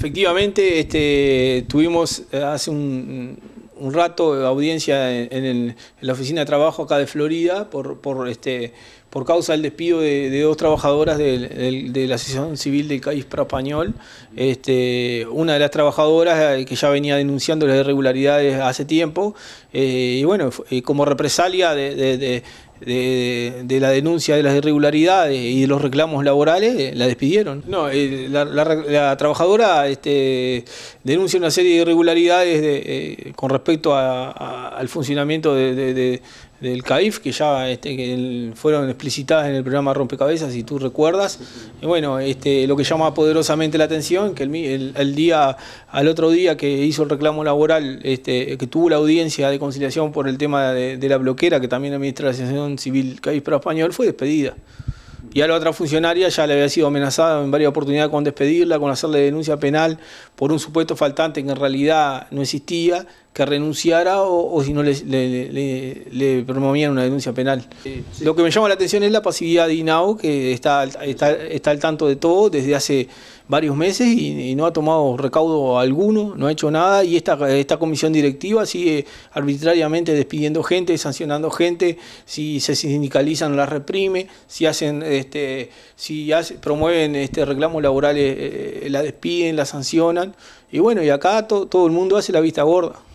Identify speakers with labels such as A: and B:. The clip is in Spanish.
A: Efectivamente, este, tuvimos eh, hace un, un rato audiencia en, la oficina de trabajo acá de Florida por, por, este, por causa del despido de, dos trabajadoras de la Asociación Civil del CAISPRA Español. Este, una de las trabajadoras eh, que ya venía denunciando las irregularidades hace tiempo, eh, y bueno, eh, como represalia de, la denuncia de las irregularidades y de los reclamos laborales, la despidieron. No, la, trabajadora este, denuncia una serie de irregularidades con respecto al funcionamiento de del CAIF, que ya este, fueron explicitadas en el programa Rompecabezas, si tú recuerdas. bueno, este, lo que llama poderosamente la atención, que el, día, al otro día que hizo el reclamo laboral, este, que tuvo la audiencia de conciliación por el tema de, la bloquera, que también administra la Asociación Civil CAIF para Español, fue despedida. Y a la otra funcionaria ya le había sido amenazada en varias oportunidades con despedirla, con hacerle denuncia penal por un supuesto faltante que en realidad no existía, que renunciara o, si no le, promovían una denuncia penal. Lo que me llama la atención es la pasividad de Inau que está, está, al tanto de todo desde hace varios meses y, no ha tomado recaudo alguno, no ha hecho nada y esta, esta comisión directiva sigue arbitrariamente despidiendo gente, sancionando gente, si se sindicalizan la reprime, si hacen este, si promueven este reclamos laborales eh, eh, la despiden, la sancionan y bueno, y acá todo el mundo hace la vista gorda.